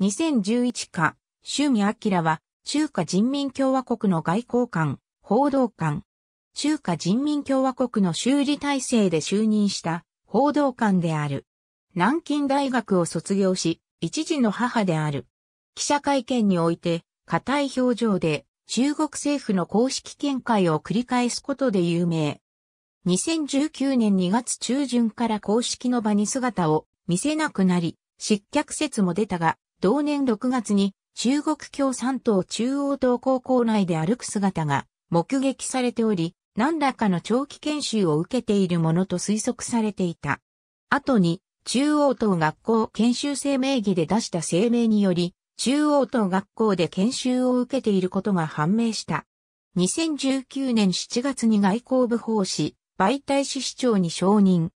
2011か、周美明は、中華人民共和国の外交官、報道官。中華人民共和国の修理体制で就任した報道官である。南京大学を卒業し、一児の母である。記者会見において、硬い表情で中国政府の公式見解を繰り返すことで有名。2019年2月中旬から公式の場に姿を見せなくなり、失脚説も出たが、同年6月に中国共産党中央党高校内で歩く姿が目撃されており、何らかの長期研修を受けているものと推測されていた。後に、中央党学校研修生名義で出した声明により、中央党学校で研修を受けていることが判明した。2019年7月に外交部法師、媒体市市長に承認。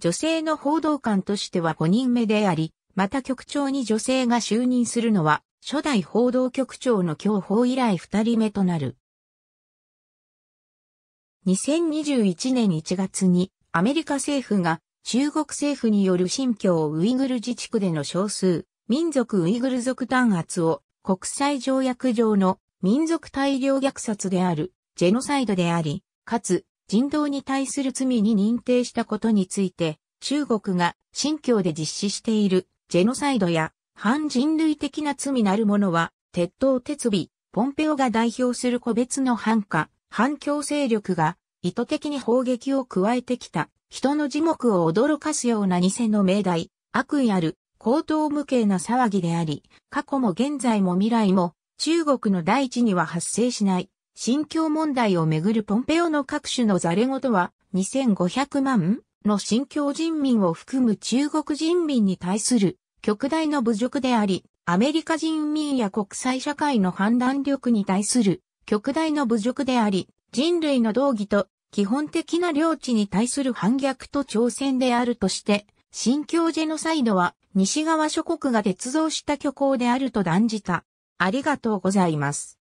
女性の報道官としては5人目であり、また局長に女性が就任するのは、初代報道局長の競報以来二人目となる。2021年1月にアメリカ政府が中国政府による新疆ウイグル自治区での少数民族ウイグル族弾圧を国際条約上の民族大量虐殺であるジェノサイドであり、かつ人道に対する罪に認定したことについて中国が新疆で実施しているジェノサイドや反人類的な罪なるものは、鉄塔鉄尾、ポンペオが代表する個別の反化、反共勢力が意図的に砲撃を加えてきた、人の地目を驚かすような偽の命題、悪意ある、高等無形な騒ぎであり、過去も現在も未来も、中国の大地には発生しない、心境問題をめぐるポンペオの各種のザレ事は、2500万の新疆人民を含む中国人民に対する極大の侮辱であり、アメリカ人民や国際社会の判断力に対する極大の侮辱であり、人類の道義と基本的な領地に対する反逆と挑戦であるとして、新疆ジェノサイドは西側諸国が鉄造した虚構であると断じた。ありがとうございます。